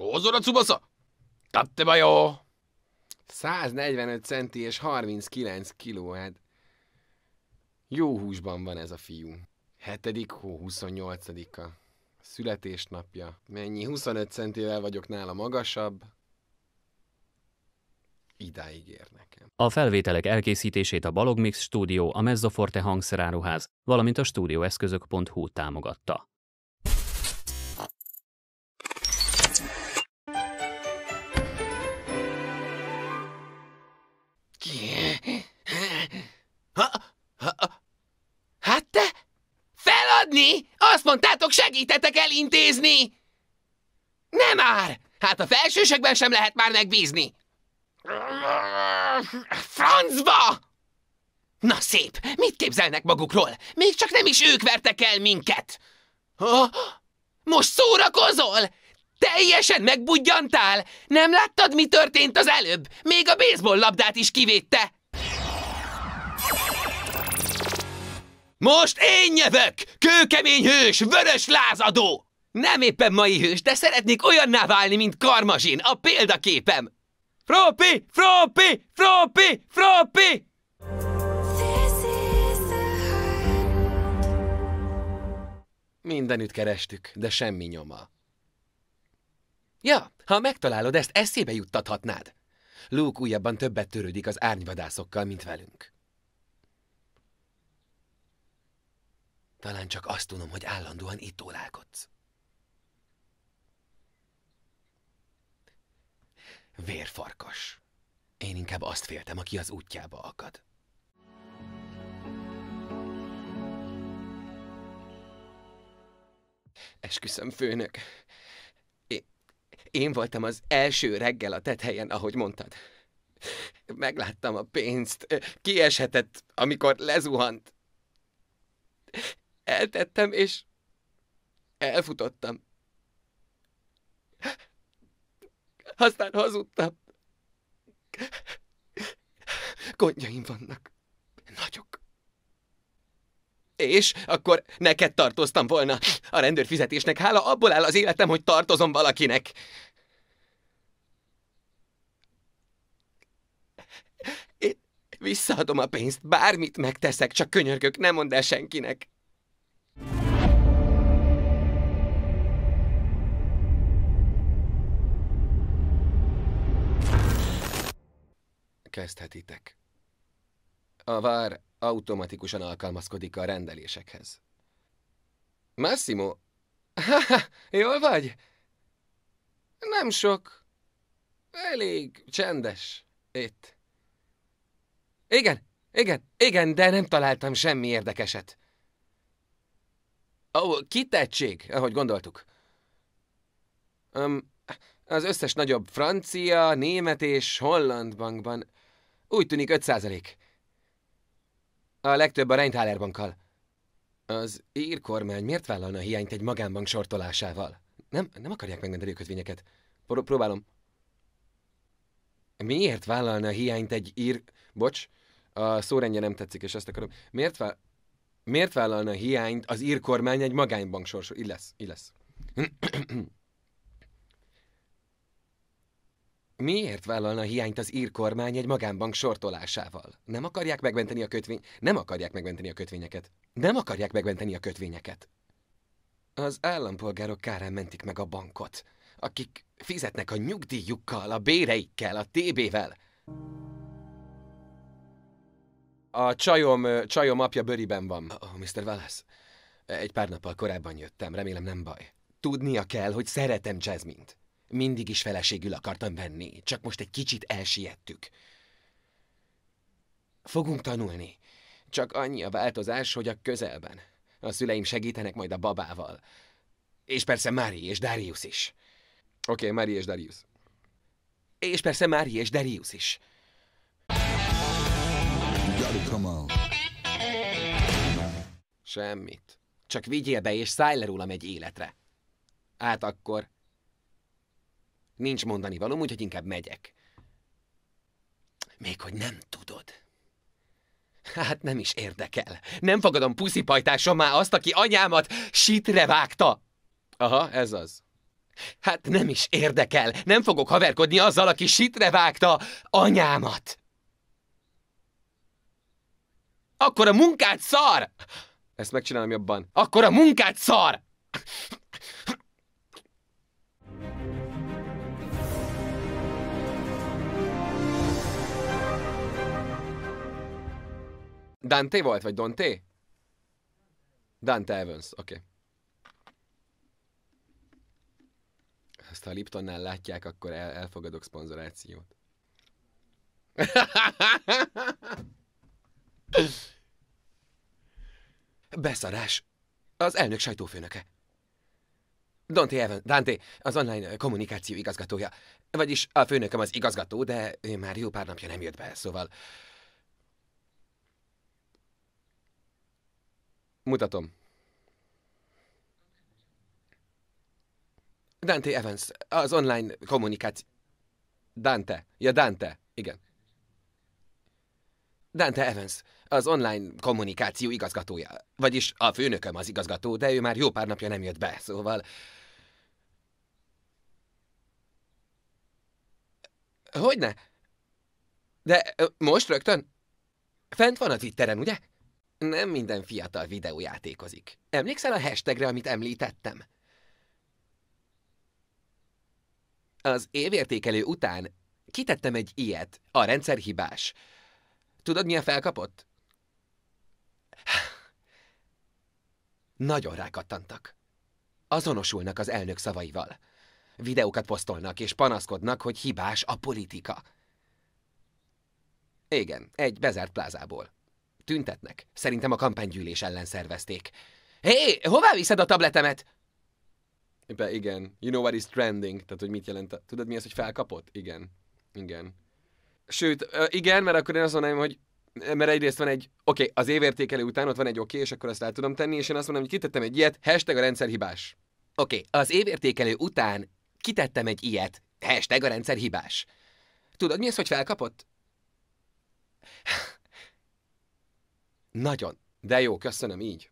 Hozzon a cubasza! Tatte bajó! 145 centi és 39 kiló, hát jó húsban van ez a fiú. 7. hó 28-a. Születésnapja. Mennyi? 25 centivel vagyok nála magasabb. Idáig ér nekem. A felvételek elkészítését a Balogmix Stúdió, a Mezzoforte hangszeráruház, valamint a stúdióeszközök.hu támogatta. adni? Azt mondtátok, segítetek elintézni! Nem már! Hát a felsősekben sem lehet már megbízni! Francba! Na szép, mit képzelnek magukról? Még csak nem is ők vertek el minket! Most szórakozol? Teljesen megbudjantál! Nem láttad, mi történt az előbb? Még a baseball labdát is kivédte! Most én nyevek! Kőkemény hős, vörös lázadó! Nem éppen mai hős, de szeretnék olyanná válni, mint Karmazsin, a példaképem! Fropi! Fropi! Fropi! Fropi! Mindenütt kerestük, de semmi nyoma. Ja, ha megtalálod ezt, eszébe juttathatnád. Luke újabban többet törődik az árnyvadászokkal, mint velünk. Talán csak azt tudom, hogy állandóan itt ólálkodsz. Vérfarkas. Én inkább azt féltem, aki az útjába akad. Esküszöm, főnök. én voltam az első reggel a tethelyen, ahogy mondtad. Megláttam a pénzt, kieshetett, amikor lezuhant eltettem, és elfutottam. Aztán hazudtam. Gondjaim vannak. Nagyok. És akkor neked tartoztam volna. A rendőr fizetésnek hála abból áll az életem, hogy tartozom valakinek. Én visszaadom a pénzt, bármit megteszek, csak könyörgök, nem mondd el senkinek. kezdhetitek. A vár automatikusan alkalmazkodik a rendelésekhez. Massimo, ha, jól vagy? Nem sok. Elég csendes itt. Igen, igen, igen, de nem találtam semmi érdekeset. Ó, oh, kitettség, ahogy gondoltuk. Um, az összes nagyobb francia, német és holland bankban úgy tűnik 5 százalék. A legtöbb a Reinthaler bankkal. Az ír kormány miért vállalna hiányt egy magánbank sortolásával? Nem, nem akarják megmenteni a kötvényeket. Pró próbálom. Miért vállalna hiányt egy ír... Bocs, a szórendje nem tetszik, és azt akarom. Miért, vá... miért vállalna hiányt az ír kormány egy magánybank sorsolásával? Így lesz, így lesz. Miért vállalna hiányt az ír kormány egy magánbank sortolásával? Nem akarják megmenteni a kötvény... Nem akarják megmenteni a kötvényeket. Nem akarják megmenteni a kötvényeket. Az állampolgárok kárán mentik meg a bankot, akik fizetnek a nyugdíjukkal, a béreikkel, a TB-vel. A csajom, csajom apja bőriben van. Oh, Mr. Wallace, egy pár nappal korábban jöttem, remélem nem baj. Tudnia kell, hogy szeretem Jasmine-t. Mindig is feleségül akartam venni, csak most egy kicsit elsiettük. Fogunk tanulni. Csak annyi a változás, hogy a közelben. A szüleim segítenek majd a babával. És persze Mári és Darius is. Oké, okay, Mári és Darius. És persze Mári és Darius is. Semmit. Csak vigyél be és szállj le rólam egy életre. Át akkor Nincs mondani valóm, úgyhogy inkább megyek. Még hogy nem tudod. Hát nem is érdekel. Nem fogadom már azt, aki anyámat sitre vágta. Aha, ez az. Hát nem is érdekel. Nem fogok haverkodni azzal, aki sitre vágta anyámat. Akkor a munkát szar! Ezt megcsinálom jobban. Akkor a munkát szar! Dante volt, vagy Dante? Dante Evans, oké. Okay. Ezt ha a Liptonnál látják, akkor el, elfogadok szponzorációt. Beszarás. Az elnök sajtófőnöke. Dante Evans, Dante, az online kommunikáció igazgatója. Vagyis a főnököm az igazgató, de ő már jó pár napja nem jött be, szóval... Mutatom. Dante Evans, az online kommunikáció. Dante. Ja, Dante. Igen. Dante Evans, az online kommunikáció igazgatója. Vagyis a főnököm az igazgató, de ő már jó pár napja nem jött be, szóval... Hogyne? De most rögtön? Fent van a Twitteren, ugye? Nem minden fiatal videójátékozik. Emlékszel a hashtagre, amit említettem? Az évértékelő után kitettem egy ilyet. A rendszer hibás. Tudod, a felkapott? Nagyon rákattantak. Azonosulnak az elnök szavaival. Videókat posztolnak és panaszkodnak, hogy hibás a politika. Igen, egy bezárt plázából. Tüntetnek. Szerintem a kampánygyűlés ellen szervezték. Hé, hey, hová viszed a tabletemet? Be, igen. You know what is trending. Tehát, hogy mit jelent. A... Tudod, mi az, hogy felkapott? Igen. Igen. Sőt, igen, mert akkor én azt mondanám, hogy mert egyrészt van egy, oké, okay, az évértékelő után ott van egy oké, okay, és akkor azt el tudom tenni, és én azt mondom, hogy kitettem egy ilyet, hashtag a rendszer hibás. Oké, okay, az évértékelő után kitettem egy ilyet, hashtag a rendszer hibás. Tudod, mi az, hogy felkapott? Nagyon. De jó, köszönöm így.